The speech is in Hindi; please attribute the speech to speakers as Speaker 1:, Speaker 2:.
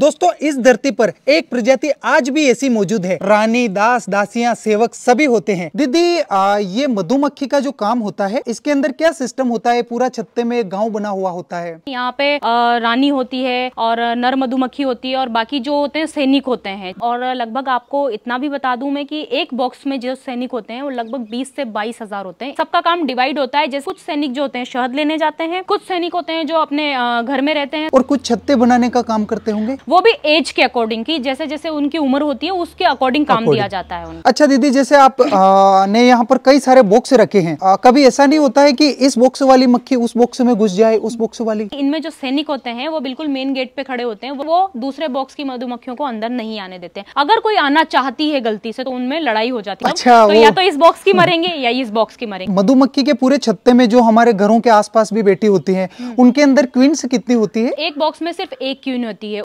Speaker 1: दोस्तों इस धरती पर एक प्रजाति आज भी ऐसी मौजूद है रानी दास दासियां सेवक सभी होते हैं दीदी ये मधुमक्खी का जो काम होता है इसके अंदर क्या सिस्टम होता है पूरा छत्ते में गाँव बना हुआ होता है
Speaker 2: यहाँ पे रानी होती है और नर मधुमक्खी होती है और बाकी जो होते हैं सैनिक होते हैं और लगभग आपको इतना भी बता दू मैं की एक बॉक्स में जो सैनिक होते हैं वो लगभग बीस से बाईस हजार होते हैं सबका काम डिवाइड होता है जैसे कुछ सैनिक जो होते हैं शहद लेने जाते हैं कुछ सैनिक होते हैं जो अपने घर में रहते हैं और कुछ छत्ते बनाने का काम करते होंगे वो भी एज के अकॉर्डिंग की जैसे जैसे उनकी उम्र होती है उसके अकॉर्डिंग काम दिया जाता है उन्हें
Speaker 1: अच्छा दीदी जैसे आप आ, ने यहाँ पर कई सारे बॉक्स रखे हैं आ, कभी ऐसा नहीं होता है कि इस बॉक्स वाली मक्खी उस बॉक्स में घुस जाए उस बॉक्स वाली
Speaker 2: इनमें जो सैनिक होते हैं वो बिल्कुल मेन गेट पे खड़े होते हैं वो दूसरे बॉक्स की मधुमक्खियों को अंदर नहीं आने देते अगर कोई आना चाहती है गलती से तो उनमें लड़ाई हो जाती है अच्छा तो या तो इस बॉक्स की मरेंगे या इस बॉक्स की मरेंगे
Speaker 1: मधुमक्खी के पूरे छत्ते में जो हमारे घरों के आसपास भी बैठी होती है हम्म। उनके अंदर क्वींस कितनी होती है
Speaker 2: एक बॉक्स में सिर्फ एक क्वीन होती है